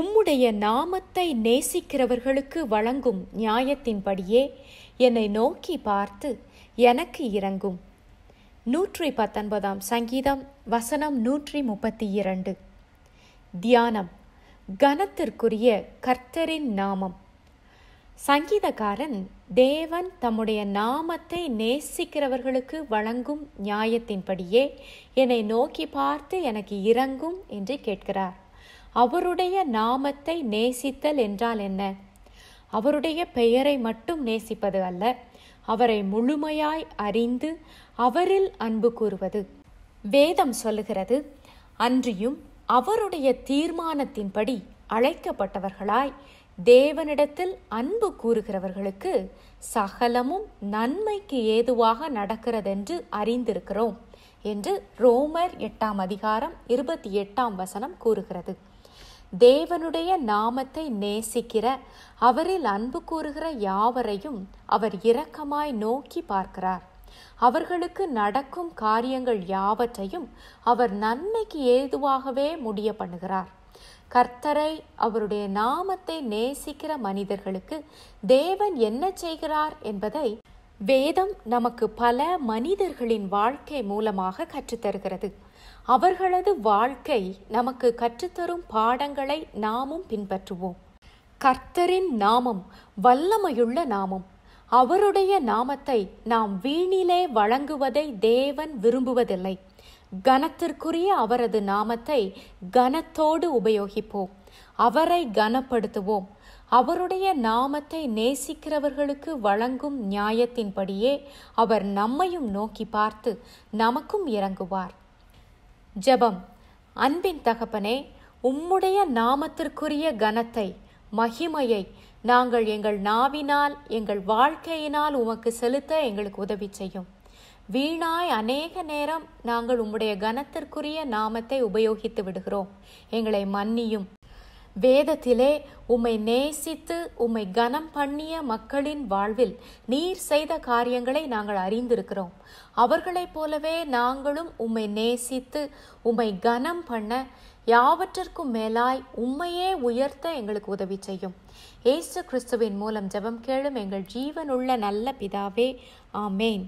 உம்முடைய நாமத்தை நேசிக்கிறவர்களுக்கு வழங்கும் நியாயத்தின்படியே என்னை நோக்கி பார்த்து எனக்கு இறங்கும் நூற்றி பத்தொன்பதாம் சங்கீதம் வசனம் நூற்றி முப்பத்தி இரண்டு தியானம் கனத்திற்குரிய கர்த்தரின் நாமம் சங்கீதக்காரன் தேவன் தம்முடைய நாமத்தை நேசிக்கிறவர்களுக்கு வழங்கும் நியாயத்தின்படியே என்னை நோக்கி பார்த்து எனக்கு இறங்கும் என்று கேட்கிறார் அவருடைய நாமத்தை நேசித்தல் என்றால் என்ன அவருடைய பெயரை மட்டும் நேசிப்பது அல்ல அவரை முழுமையாய் அறிந்து அவரில் அன்பு கூறுவது வேதம் சொல்லுகிறது அன்றியும் அவருடைய தீர்மானத்தின்படி அழைக்கப்பட்டவர்களாய் தேவனிடத்தில் அன்பு கூறுகிறவர்களுக்கு சகலமும் நன்மைக்கு ஏதுவாக நடக்கிறதென்று அறிந்திருக்கிறோம் என்று ரோமர் எட்டாம் அதிகாரம் இருபத்தி எட்டாம் வசனம் கூறுகிறது தேவனுடைய நாமத்தை நேசிக்கிற அவரில் அன்பு கூறுகிற யாவரையும் அவர் இரக்கமாய் நோக்கி பார்க்கிறார் அவர்களுக்கு நடக்கும் காரியங்கள் யாவற்றையும் அவர் நன்மைக்கு ஏதுவாகவே முடிய பண்ணுகிறார் கர்த்தரை அவருடைய நாமத்தை நேசிக்கிற மனிதர்களுக்கு தேவன் என்ன செய்கிறார் என்பதை வேதம் நமக்கு பல மனிதர்களின் வாழ்க்கை மூலமாக கற்றுத்தருகிறது அவர்களது வாழ்க்கை நமக்கு கற்றுத்தரும் பாடங்களை நாமும் பின்பற்றுவோம் கர்த்தரின் நாமம் வல்லமையுள்ள நாமம் அவருடைய நாமத்தை நாம் வீணிலே வழங்குவதை தேவன் விரும்புவதில்லை கனத்திற்குரிய அவரது நாமத்தை கனத்தோடு உபயோகிப்போம் அவரை கனப்படுத்துவோம் அவருடைய நாமத்தை நேசிக்கிறவர்களுக்கு வழங்கும் நியாயத்தின்படியே அவர் நம்மையும் நோக்கி பார்த்து நமக்கும் இறங்குவார் ஜபம் அன்பின் தகப்பனே உம்முடைய நாமத்திற்குரிய கனத்தை மகிமையை நாங்கள் எங்கள் நாவினால் எங்கள் வாழ்க்கையினால் உமக்கு செலுத்த எங்களுக்கு உதவி செய்யும் வீணாய் அநேக நேரம் நாங்கள் உம்முடைய கனத்திற்குரிய நாமத்தை உபயோகித்து விடுகிறோம் எங்களை மன்னியும் வேதத்திலே உம்மை நேசித்து உம்மை கனம் பண்ணிய மக்களின் வாழ்வில் நீர் செய்த காரியங்களை நாங்கள் அறிந்திருக்கிறோம் அவர்களைப் போலவே நாங்களும் உம்மை நேசித்து உம்மை கனம் பண்ண யாவற்றிற்கும் மேலாய் உம்மையே உயர்த்த எங்களுக்கு உதவி செய்யும் ஏசு கிறிஸ்துவின் மூலம் ஜெபம் கேளும் எங்கள் ஜீவனுள்ள நல்ல பிதாவே ஆமேன்